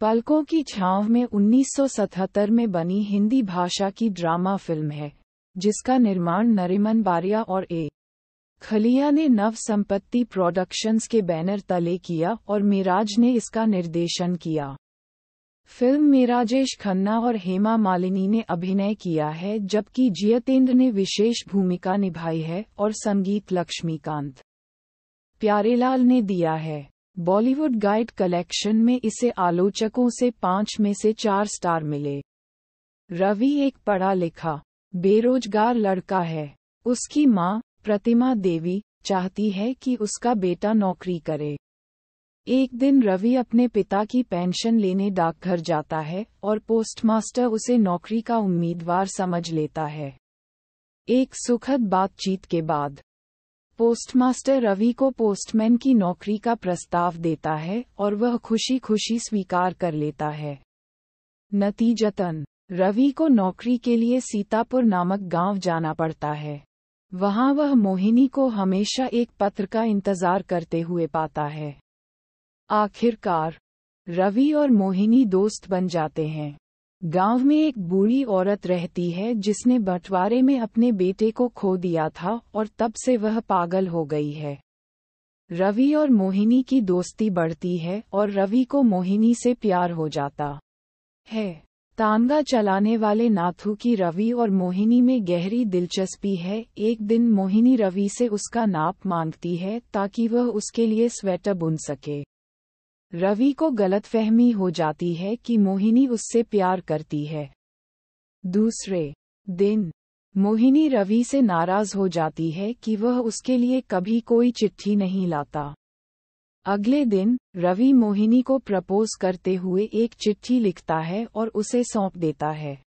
पलकों की छांव में 1977 में बनी हिंदी भाषा की ड्रामा फिल्म है जिसका निर्माण नरिमन बारिया और ए खलिया ने नव संपत्ति प्रोडक्शंस के बैनर तले किया और मिराज ने इसका निर्देशन किया फिल्म मिराजेश खन्ना और हेमा मालिनी ने अभिनय किया है जबकि जियतेंद्र ने विशेष भूमिका निभाई है और संगीत लक्ष्मीकांत प्यारेलाल ने दिया है बॉलीवुड गाइड कलेक्शन में इसे आलोचकों से पांच में से चार स्टार मिले रवि एक पढ़ा लिखा बेरोजगार लड़का है उसकी माँ प्रतिमा देवी चाहती है कि उसका बेटा नौकरी करे एक दिन रवि अपने पिता की पेंशन लेने डाकघर जाता है और पोस्टमास्टर उसे नौकरी का उम्मीदवार समझ लेता है एक सुखद बातचीत के बाद पोस्टमास्टर रवि को पोस्टमैन की नौकरी का प्रस्ताव देता है और वह खुशी खुशी स्वीकार कर लेता है नतीजतन रवि को नौकरी के लिए सीतापुर नामक गांव जाना पड़ता है वहां वह मोहिनी को हमेशा एक पत्र का इंतजार करते हुए पाता है आखिरकार रवि और मोहिनी दोस्त बन जाते हैं गांव में एक बूढ़ी औरत रहती है जिसने बंटवारे में अपने बेटे को खो दिया था और तब से वह पागल हो गई है रवि और मोहिनी की दोस्ती बढ़ती है और रवि को मोहिनी से प्यार हो जाता है तांगा चलाने वाले नाथू की रवि और मोहिनी में गहरी दिलचस्पी है एक दिन मोहिनी रवि से उसका नाप मांगती है ताकि वह उसके लिए स्वेटर बुन सके रवि को गलतफहमी हो जाती है कि मोहिनी उससे प्यार करती है दूसरे दिन मोहिनी रवि से नाराज हो जाती है कि वह उसके लिए कभी कोई चिट्ठी नहीं लाता अगले दिन रवि मोहिनी को प्रपोज करते हुए एक चिट्ठी लिखता है और उसे सौंप देता है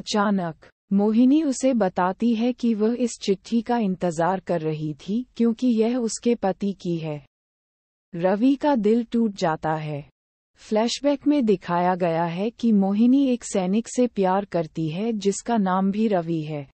अचानक मोहिनी उसे बताती है कि वह इस चिट्ठी का इंतजार कर रही थी क्योंकि यह उसके पति की है रवि का दिल टूट जाता है फ्लैशबैक में दिखाया गया है कि मोहिनी एक सैनिक से प्यार करती है जिसका नाम भी रवि है